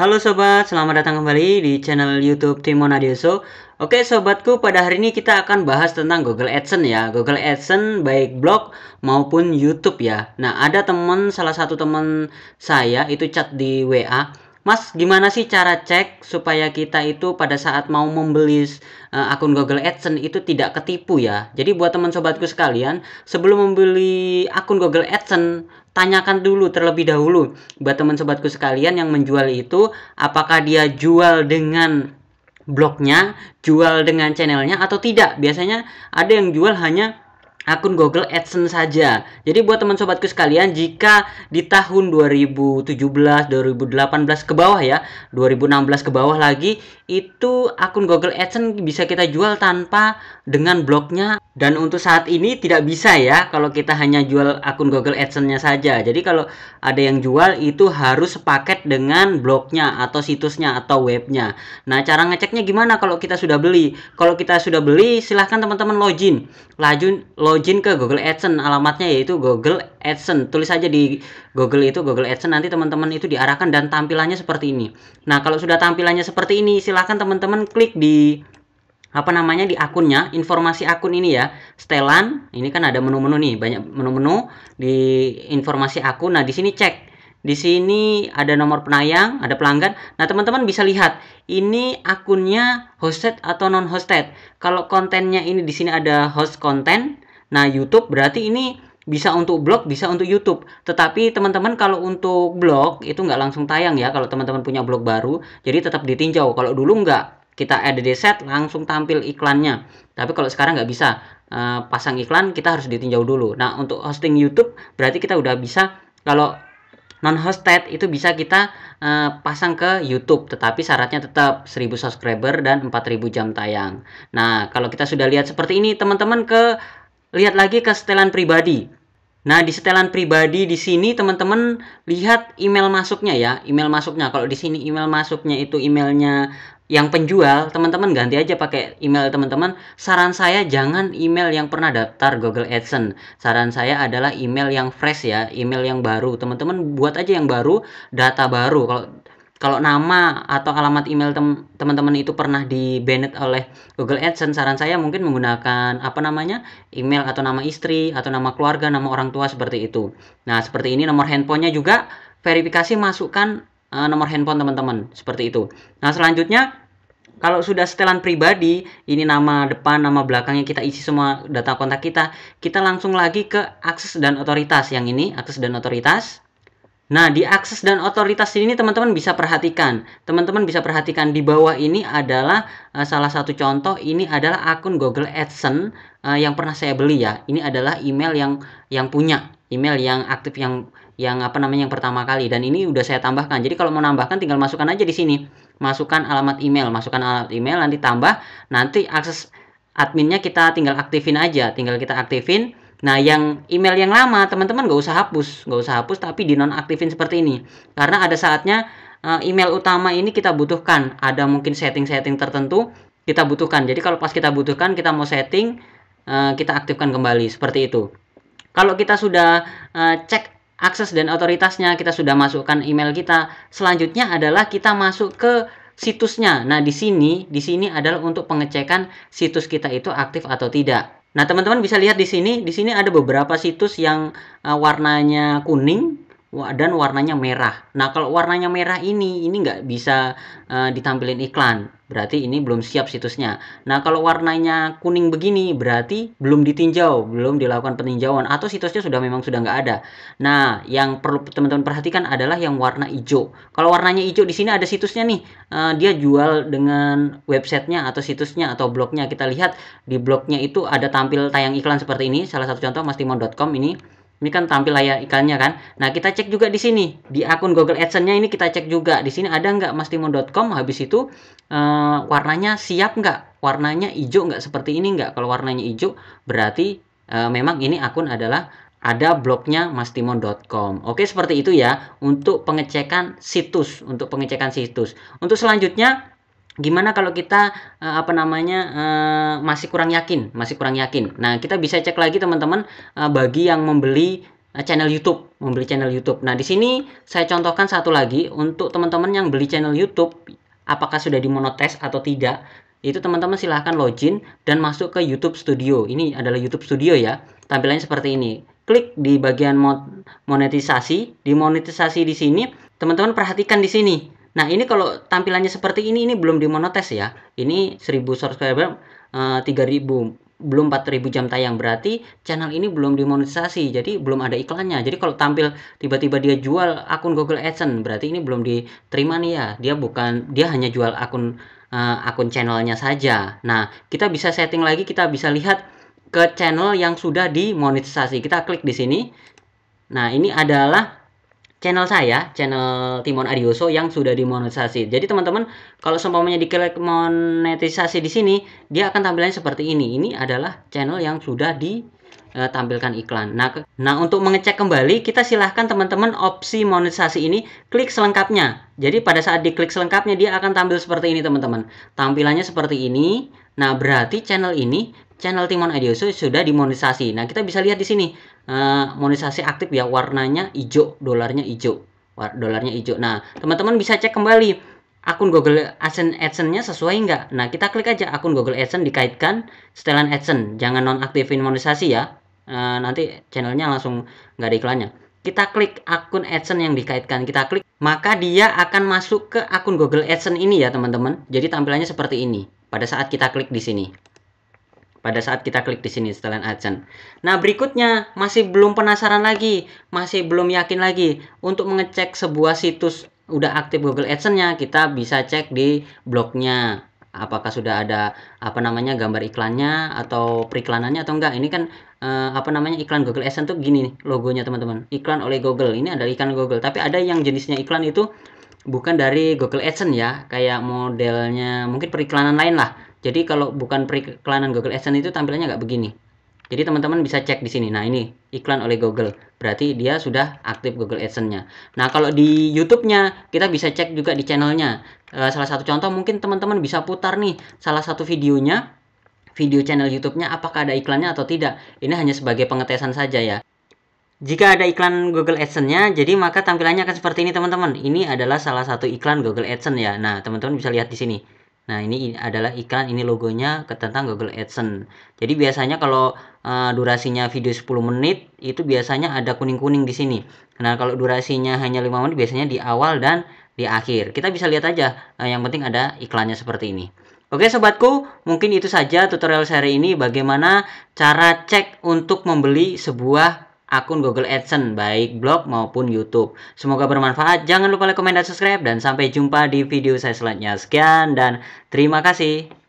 Halo sobat, selamat datang kembali di channel YouTube Timon Adioso. Oke sobatku, pada hari ini kita akan bahas tentang Google AdSense ya. Google AdSense baik blog maupun YouTube ya. Nah, ada teman salah satu teman saya itu chat di WA Mas, gimana sih cara cek supaya kita itu pada saat mau membeli uh, akun Google AdSense itu tidak ketipu ya? Jadi buat teman sobatku sekalian, sebelum membeli akun Google AdSense tanyakan dulu terlebih dahulu buat teman sobatku sekalian yang menjual itu apakah dia jual dengan blognya, jual dengan channelnya atau tidak. Biasanya ada yang jual hanya akun Google AdSense saja. Jadi buat teman sobatku sekalian, jika di tahun 2017, 2018 ke bawah ya, 2016 ke bawah lagi, itu akun Google AdSense bisa kita jual tanpa dengan blognya. Dan untuk saat ini tidak bisa ya, kalau kita hanya jual akun Google AdSense-nya saja. Jadi kalau ada yang jual itu harus sepaket dengan blognya atau situsnya atau webnya. Nah cara ngeceknya gimana kalau kita sudah beli? Kalau kita sudah beli, silahkan teman-teman login, lajun login login ke Google AdSense alamatnya yaitu Google AdSense tulis aja di Google itu Google AdSense nanti teman-teman itu diarahkan dan tampilannya seperti ini nah kalau sudah tampilannya seperti ini silahkan teman-teman klik di apa namanya di akunnya informasi akun ini ya setelan ini kan ada menu-menu nih banyak menu-menu di informasi akun nah di sini cek di sini ada nomor penayang, ada pelanggan. Nah, teman-teman bisa lihat ini akunnya hosted atau non hosted. Kalau kontennya ini di sini ada host content, Nah, YouTube berarti ini bisa untuk blog, bisa untuk YouTube. Tetapi teman-teman kalau untuk blog itu nggak langsung tayang ya kalau teman-teman punya blog baru. Jadi tetap ditinjau. Kalau dulu nggak, kita add set langsung tampil iklannya. Tapi kalau sekarang nggak bisa uh, pasang iklan, kita harus ditinjau dulu. Nah, untuk hosting YouTube berarti kita udah bisa kalau non hosted itu bisa kita uh, pasang ke YouTube tetapi syaratnya tetap 1000 subscriber dan 4000 jam tayang. Nah, kalau kita sudah lihat seperti ini teman-teman ke lihat lagi ke setelan pribadi. Nah, di setelan pribadi di sini teman-teman lihat email masuknya ya, email masuknya. Kalau di sini email masuknya itu emailnya yang penjual, teman-teman ganti aja pakai email teman-teman. Saran saya jangan email yang pernah daftar Google AdSense. Saran saya adalah email yang fresh ya, email yang baru. Teman-teman buat aja yang baru, data baru. Kalau kalau nama atau alamat email teman-teman itu pernah di-banned oleh Google AdSense, saran saya mungkin menggunakan apa namanya? email atau nama istri atau nama keluarga, nama orang tua seperti itu. Nah, seperti ini nomor handphonenya juga verifikasi masukkan uh, nomor handphone teman-teman, seperti itu. Nah, selanjutnya kalau sudah setelan pribadi, ini nama depan, nama belakangnya kita isi semua data kontak kita, kita langsung lagi ke akses dan otoritas yang ini, akses dan otoritas. Nah, di akses dan otoritas ini teman-teman bisa perhatikan. Teman-teman bisa perhatikan di bawah ini adalah uh, salah satu contoh ini adalah akun Google AdSense uh, yang pernah saya beli ya. Ini adalah email yang yang punya, email yang aktif yang yang apa namanya yang pertama kali dan ini udah saya tambahkan. Jadi kalau mau nambahkan tinggal masukkan aja di sini. Masukkan alamat email, masukkan alamat email nanti tambah, nanti akses adminnya kita tinggal aktifin aja, tinggal kita aktifin Nah, yang email yang lama teman-teman nggak usah hapus, nggak usah hapus tapi dinonaktifin seperti ini. Karena ada saatnya eh, email utama ini kita butuhkan, ada mungkin setting-setting tertentu kita butuhkan. Jadi kalau pas kita butuhkan, kita mau setting, eh, kita aktifkan kembali seperti itu. Kalau kita sudah eh, cek akses dan otoritasnya, kita sudah masukkan email kita. Selanjutnya adalah kita masuk ke situsnya. Nah, di sini, di sini adalah untuk pengecekan situs kita itu aktif atau tidak. Nah, teman-teman bisa lihat di sini, di sini ada beberapa situs yang uh, warnanya kuning dan warnanya merah. Nah, kalau warnanya merah ini, ini nggak bisa uh, ditampilin iklan. Berarti ini belum siap situsnya. Nah, kalau warnanya kuning begini, berarti belum ditinjau, belum dilakukan peninjauan, atau situsnya sudah memang sudah nggak ada. Nah, yang perlu teman-teman perhatikan adalah yang warna hijau. Kalau warnanya hijau di sini ada situsnya nih, uh, dia jual dengan websitenya atau situsnya atau blognya. Kita lihat di blognya itu ada tampil tayang iklan seperti ini. Salah satu contoh mastimon.com ini ini kan tampil layar iklannya kan. Nah, kita cek juga di sini. Di akun Google AdSense-nya ini kita cek juga. Di sini ada nggak mastimon.com habis itu eh, warnanya siap nggak? Warnanya hijau nggak seperti ini nggak? Kalau warnanya hijau berarti uh, memang ini akun adalah ada blognya mastimon.com. Oke, seperti itu ya untuk pengecekan situs, untuk pengecekan situs. Untuk selanjutnya gimana kalau kita uh, apa namanya uh, masih kurang yakin masih kurang yakin nah kita bisa cek lagi teman-teman uh, bagi yang membeli channel YouTube membeli channel YouTube nah di sini saya contohkan satu lagi untuk teman-teman yang beli channel YouTube apakah sudah dimonetes atau tidak itu teman-teman silahkan login dan masuk ke YouTube Studio ini adalah YouTube Studio ya tampilannya seperti ini klik di bagian monetisasi di monetisasi di sini teman-teman perhatikan di sini Nah, ini kalau tampilannya seperti ini ini belum dimonetes ya. Ini 1000 subscriber uh, eh, 3000 belum 4000 jam tayang berarti channel ini belum dimonetisasi jadi belum ada iklannya jadi kalau tampil tiba-tiba dia jual akun Google AdSense berarti ini belum diterima nih ya dia bukan dia hanya jual akun uh, akun channelnya saja nah kita bisa setting lagi kita bisa lihat ke channel yang sudah dimonetisasi kita klik di sini nah ini adalah channel saya, channel Timon Arioso yang sudah dimonetisasi. Jadi teman-teman, kalau seumpamanya diklik monetisasi di sini, dia akan tampilannya seperti ini. Ini adalah channel yang sudah ditampilkan eh, iklan. Nah, nah untuk mengecek kembali kita silahkan teman-teman opsi monetisasi ini klik selengkapnya. Jadi pada saat diklik selengkapnya dia akan tampil seperti ini teman-teman. Tampilannya seperti ini. Nah, berarti channel ini, channel Timon Adioso sudah dimonetisasi. Nah, kita bisa lihat di sini, uh, monetisasi aktif ya, warnanya hijau, dolarnya hijau. Dolarnya hijau. Nah, teman-teman bisa cek kembali akun Google AdSense AdSense-nya sesuai nggak? Nah, kita klik aja akun Google AdSense dikaitkan setelan AdSense. Jangan nonaktifin monetisasi ya. Uh, nanti channelnya langsung nggak ada iklannya kita klik akun AdSense yang dikaitkan, kita klik, maka dia akan masuk ke akun Google AdSense ini ya teman-teman. Jadi tampilannya seperti ini pada saat kita klik di sini. Pada saat kita klik di sini setelan AdSense. Nah, berikutnya masih belum penasaran lagi, masih belum yakin lagi untuk mengecek sebuah situs udah aktif Google AdSense-nya, kita bisa cek di blognya apakah sudah ada apa namanya gambar iklannya atau periklanannya atau enggak ini kan uh, apa namanya iklan Google Adsense tuh gini nih logonya teman-teman iklan oleh Google ini adalah iklan Google tapi ada yang jenisnya iklan itu bukan dari Google Adsense ya kayak modelnya mungkin periklanan lain lah jadi kalau bukan periklanan Google Adsense itu tampilannya nggak begini jadi teman-teman bisa cek di sini. Nah, ini iklan oleh Google. Berarti dia sudah aktif Google AdSense-nya. Nah, kalau di YouTube-nya kita bisa cek juga di channelnya. E, salah satu contoh mungkin teman-teman bisa putar nih salah satu videonya video channel YouTube-nya apakah ada iklannya atau tidak. Ini hanya sebagai pengetesan saja ya. Jika ada iklan Google AdSense-nya, jadi maka tampilannya akan seperti ini teman-teman. Ini adalah salah satu iklan Google AdSense ya. Nah, teman-teman bisa lihat di sini. Nah, ini adalah iklan, ini logonya tentang Google AdSense. Jadi biasanya kalau uh, durasinya video 10 menit itu biasanya ada kuning-kuning di sini. Nah, kalau durasinya hanya 5 menit biasanya di awal dan di akhir. Kita bisa lihat aja uh, yang penting ada iklannya seperti ini. Oke sobatku, mungkin itu saja tutorial seri ini bagaimana cara cek untuk membeli sebuah akun Google AdSense baik blog maupun YouTube. Semoga bermanfaat. Jangan lupa like, komen, dan subscribe dan sampai jumpa di video saya selanjutnya. Sekian dan terima kasih.